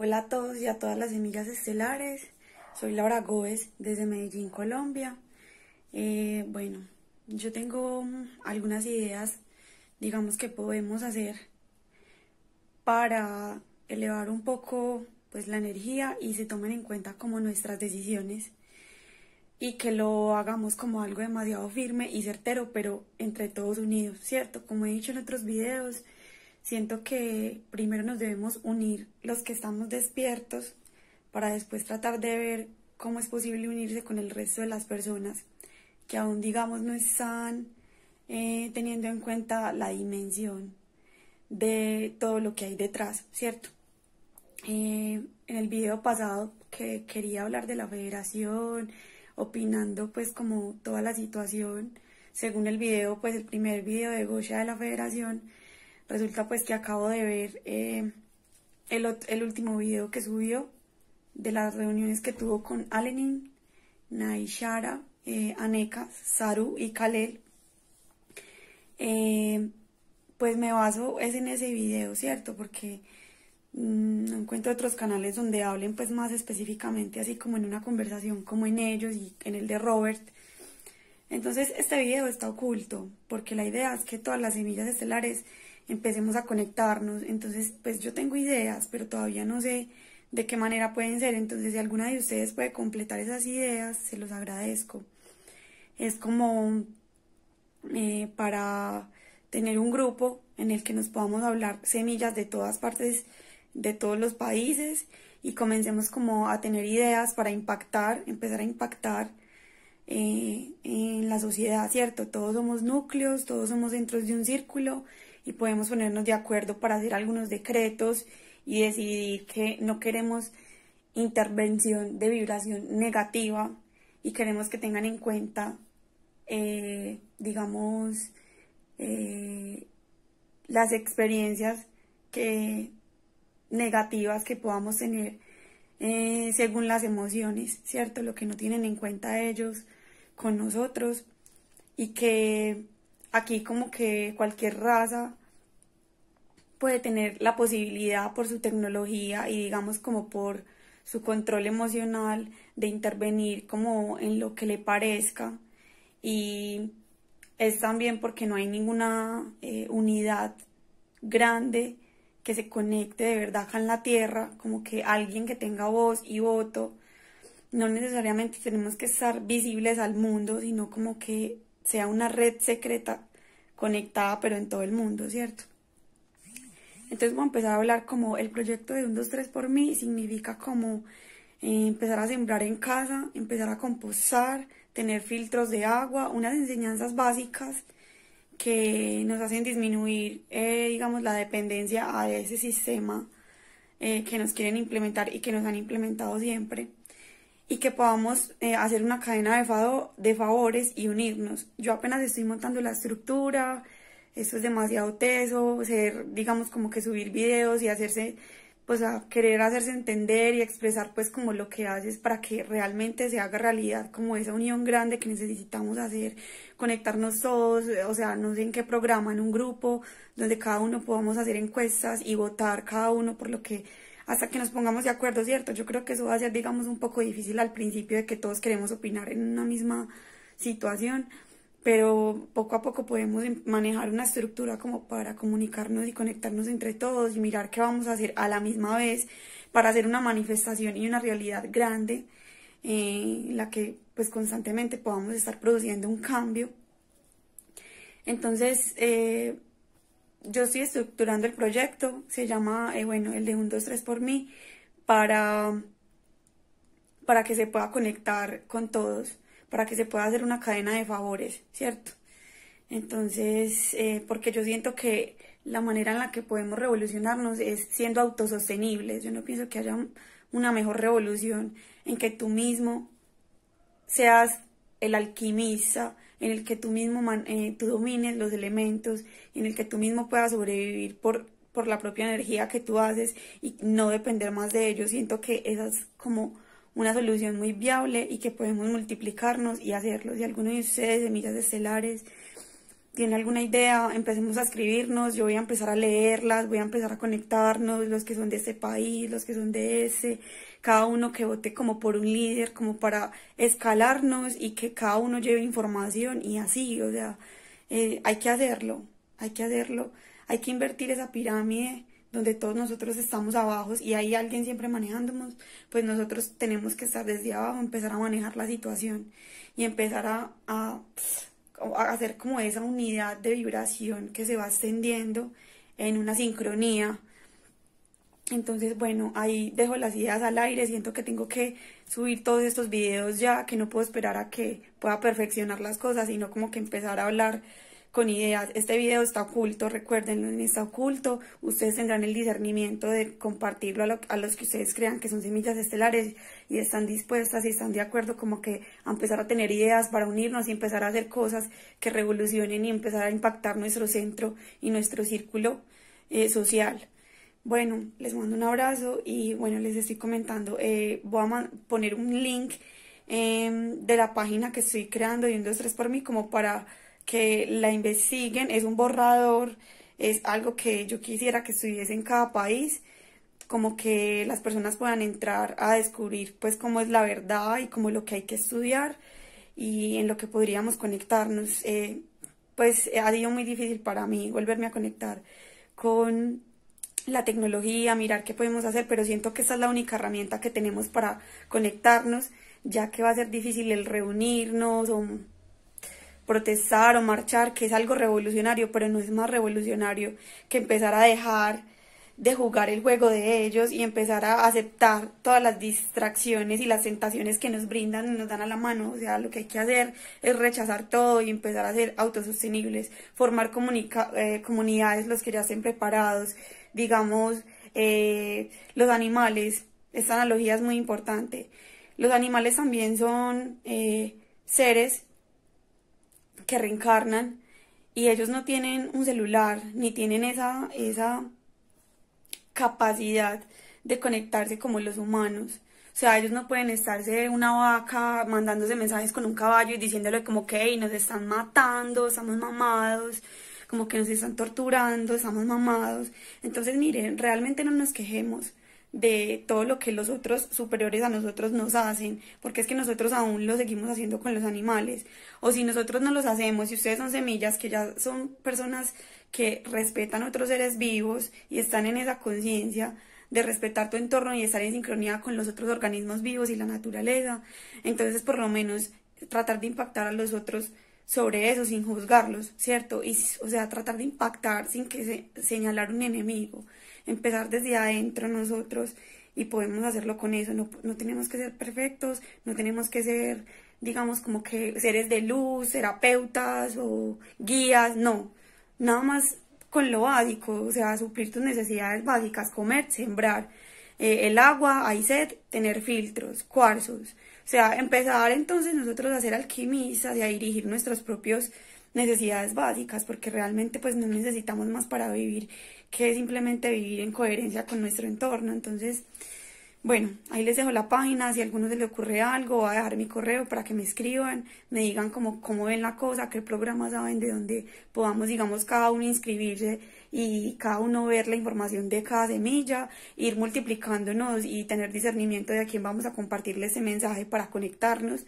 Hola a todos y a todas las semillas estelares. Soy Laura Gómez desde Medellín, Colombia. Eh, bueno, yo tengo mm, algunas ideas, digamos, que podemos hacer para elevar un poco pues la energía y se tomen en cuenta como nuestras decisiones y que lo hagamos como algo demasiado firme y certero, pero entre todos unidos, ¿cierto? Como he dicho en otros videos, Siento que primero nos debemos unir los que estamos despiertos para después tratar de ver cómo es posible unirse con el resto de las personas que aún digamos no están eh, teniendo en cuenta la dimensión de todo lo que hay detrás, ¿cierto? Eh, en el video pasado que quería hablar de la federación, opinando pues como toda la situación, según el video, pues el primer video de Goya de la federación, Resulta pues que acabo de ver eh, el, último video que subió de las reuniones que tuvo con Alenin, Naishara, eh, Aneka, Saru y Kalel. Eh, pues me baso es en ese video, ¿cierto? Porque mm, no encuentro otros canales donde hablen pues más específicamente, así como en una conversación como en ellos y en el de Robert. Entonces este video está oculto, porque la idea es que todas las semillas estelares empecemos a conectarnos. Entonces, pues yo tengo ideas, pero todavía no sé de qué manera pueden ser. Entonces, si alguna de ustedes puede completar esas ideas, se los agradezco. Es como eh, para tener un grupo en el que nos podamos hablar semillas de todas partes, de todos los países y comencemos como a tener ideas para impactar, empezar a impactar eh, en la sociedad, ¿cierto? Todos somos núcleos, todos somos centros de un círculo y podemos ponernos de acuerdo para hacer algunos decretos y decidir que no queremos intervención de vibración negativa y queremos que tengan en cuenta, eh, digamos, eh, las experiencias que, negativas que podamos tener eh, según las emociones, ¿cierto? Lo que no tienen en cuenta ellos con nosotros y que aquí como que cualquier raza puede tener la posibilidad por su tecnología y digamos como por su control emocional de intervenir como en lo que le parezca y es también porque no hay ninguna eh, unidad grande que se conecte de verdad con en la tierra, como que alguien que tenga voz y voto. No necesariamente tenemos que estar visibles al mundo, sino como que sea una red secreta conectada, pero en todo el mundo, ¿cierto? Entonces voy a empezar a hablar como el proyecto de un 2, 3 por mí significa como eh, empezar a sembrar en casa, empezar a compostar, tener filtros de agua, unas enseñanzas básicas que nos hacen disminuir, eh, digamos, la dependencia a ese sistema eh, que nos quieren implementar y que nos han implementado siempre y que podamos hacer una cadena de favores y unirnos. Yo apenas estoy montando la estructura, esto es demasiado teso, ser, digamos, como que subir videos y hacerse, pues a querer hacerse entender y expresar pues como lo que haces para que realmente se haga realidad como esa unión grande que necesitamos hacer, conectarnos todos, o sea, no sé en qué programa, en un grupo donde cada uno podamos hacer encuestas y votar cada uno por lo que hasta que nos pongamos de acuerdo, ¿cierto? Yo creo que eso va a ser, digamos, un poco difícil al principio de que todos queremos opinar en una misma situación, pero poco a poco podemos em, manejar una estructura como para comunicarnos y conectarnos entre todos y mirar qué vamos a hacer a la misma vez para hacer una manifestación y una realidad grande eh, en la que pues constantemente podamos estar produciendo un cambio. Entonces, eh, yo estoy estructurando el proyecto, se llama, eh, bueno, el de 1, 2, 3 por mí, para, para que se pueda conectar con todos para que se pueda hacer una cadena de favores, ¿cierto? Entonces, eh, porque yo siento que la manera en la que podemos revolucionarnos es siendo autosostenibles. Yo no pienso que haya una mejor revolución en que tú mismo seas el alquimista, en el que tú mismo eh, domines los elementos, en el que tú mismo puedas sobrevivir por, por la propia energía que tú haces y no depender más de ellos. Siento que esas como una solución muy viable y que podemos multiplicarnos y hacerlo. Si alguno de ustedes, semillas estelares, tiene alguna idea, empecemos a escribirnos, yo voy a empezar a leerlas, voy a empezar a conectarnos, los que son de ese país, los que son de ese, cada uno que vote como por un líder, como para escalarnos y que cada uno lleve información y así, o sea, eh, hay que hacerlo, hay que hacerlo, hay que invertir esa pirámide donde todos nosotros estamos abajo y hay alguien siempre manejándonos, pues nosotros tenemos que estar desde abajo, empezar a manejar la situación y empezar a, a, hacer como esa unidad de vibración que se va extendiendo en una sincronía. Entonces, bueno, ahí dejo las ideas al aire. Siento que tengo que subir todos estos videos ya, que no puedo esperar a que pueda perfeccionar las cosas, sino como que empezar a hablar con ideas. Este video está oculto, recuerdenlo, está oculto. Ustedes tendrán el discernimiento de compartirlo a, a, los que ustedes crean que son semillas estelares y están dispuestas y están de acuerdo como que a empezar a tener ideas para unirnos y empezar a hacer cosas que revolucionen y empezar a impactar nuestro centro y nuestro círculo eh, social. Bueno, les mando un abrazo y bueno, les estoy comentando, eh, voy a poner un link em, de la página que estoy creando y un dos tres por mí como para que la investiguen, es un borrador, es algo que yo quisiera que estuviese en cada país, como que las personas puedan entrar a descubrir pues cómo es la verdad y cómo lo que hay que estudiar y en lo que podríamos conectarnos. Eh, pues eh, ha sido muy difícil para mí volverme a conectar con la tecnología, mirar qué podemos hacer, pero siento que esa es la única herramienta que tenemos para conectarnos, ya que va a ser difícil el reunirnos o protestar o marchar, que es algo revolucionario, pero no es más revolucionario que empezar a dejar de jugar el juego de ellos y empezar a aceptar todas las distracciones y las tentaciones que nos brindan y nos dan a la mano. O sea, lo que hay que hacer es rechazar todo y empezar a ser autosostenibles, formar eh, comunidades los que ya estén preparados, digamos, eh, los animales. Esta analogía es muy importante. Los animales también son eh, seres que reencarnan y ellos no tienen un celular ni tienen esa, esa capacidad de conectarse como los humanos. O sea, ellos no pueden estarse una vaca mandándose mensajes con un caballo y diciéndole como que nos están matando, estamos mamados, como que nos están torturando, estamos mamados. Entonces, miren, realmente no nos quejemos de todo lo que los otros superiores a nosotros nos hacen, porque es que nosotros aún lo seguimos haciendo con los animales, o si nosotros no los hacemos, si ustedes son semillas que ya son personas que respetan a otros seres vivos y están en esa conciencia de respetar tu entorno y estar en sincronía con los otros organismos vivos y la naturaleza, entonces por lo menos tratar de impactar a los otros sobre eso sin juzgarlos, ¿cierto? Y, o sea, tratar de impactar sin que señalar un enemigo empezar desde adentro nosotros y podemos hacerlo con eso. No, no tenemos que ser perfectos, no tenemos que ser, digamos, como que seres de luz, terapeutas o guías, no. Nada más con lo básico, o sea, suplir tus necesidades básicas, comer, sembrar. Eh, el agua, hay sed, tener filtros, cuarzos. O sea, empezar entonces nosotros a ser alquimistas y a dirigir nuestros propios necesidades básicas, porque realmente pues no necesitamos más para vivir que simplemente vivir en coherencia con nuestro entorno. Entonces, bueno, ahí les dejo la página, si a alguno se le ocurre algo, voy a dejar mi correo para que me escriban, me digan cómo, cómo ven la cosa, qué programa saben, de dónde podamos, digamos, cada uno inscribirse y cada uno ver la información de cada semilla, ir multiplicándonos y tener discernimiento de a quién vamos a compartirle ese mensaje para conectarnos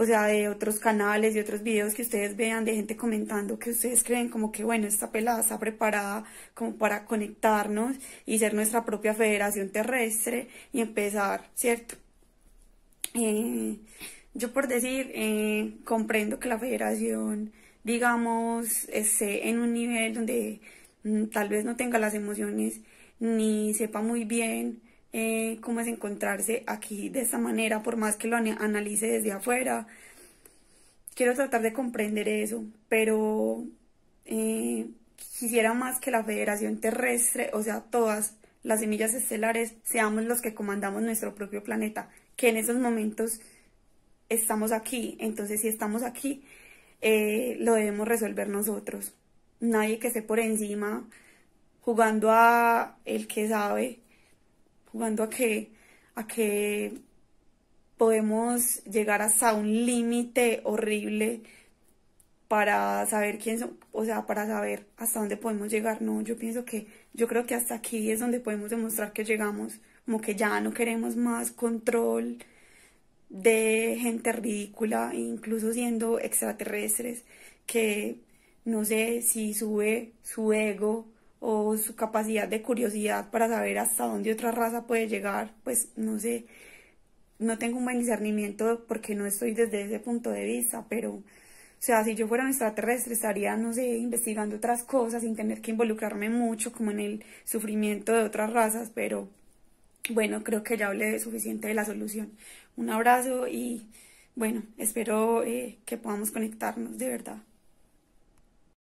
o sea, de otros canales y otros videos que ustedes vean de gente comentando que ustedes creen como que, bueno, esta pelada está preparada como para conectarnos y ser nuestra propia federación terrestre y empezar, ¿cierto? Eh, yo por decir, eh, comprendo que la federación, digamos, esté en un nivel donde mm, tal vez no tenga las emociones ni sepa muy bien eh, cómo es encontrarse aquí de esta manera, por más que lo analice desde afuera. Quiero tratar de comprender eso, pero eh, quisiera más que la Federación Terrestre, o sea, todas las semillas estelares, seamos los que comandamos nuestro propio planeta, que en esos momentos estamos aquí, entonces si estamos aquí, eh, lo debemos resolver nosotros. Nadie que esté por encima jugando a el que sabe jugando a que, a podemos llegar hasta un límite horrible para saber quién son, o sea, para saber hasta dónde podemos llegar. No, yo pienso que, yo creo que hasta aquí es donde podemos demostrar que llegamos, como que ya no queremos más control de gente ridícula, incluso siendo extraterrestres, que no sé si sube su ego o su capacidad de curiosidad para saber hasta dónde otra raza puede llegar, pues no sé, no tengo un buen discernimiento porque no estoy desde ese punto de vista, pero, o sea, si yo fuera un extraterrestre estaría, no sé, investigando otras cosas sin tener que involucrarme mucho como en el sufrimiento de otras razas, pero bueno, creo que ya hablé suficiente de la solución. Un abrazo y bueno, espero eh, que podamos conectarnos de verdad.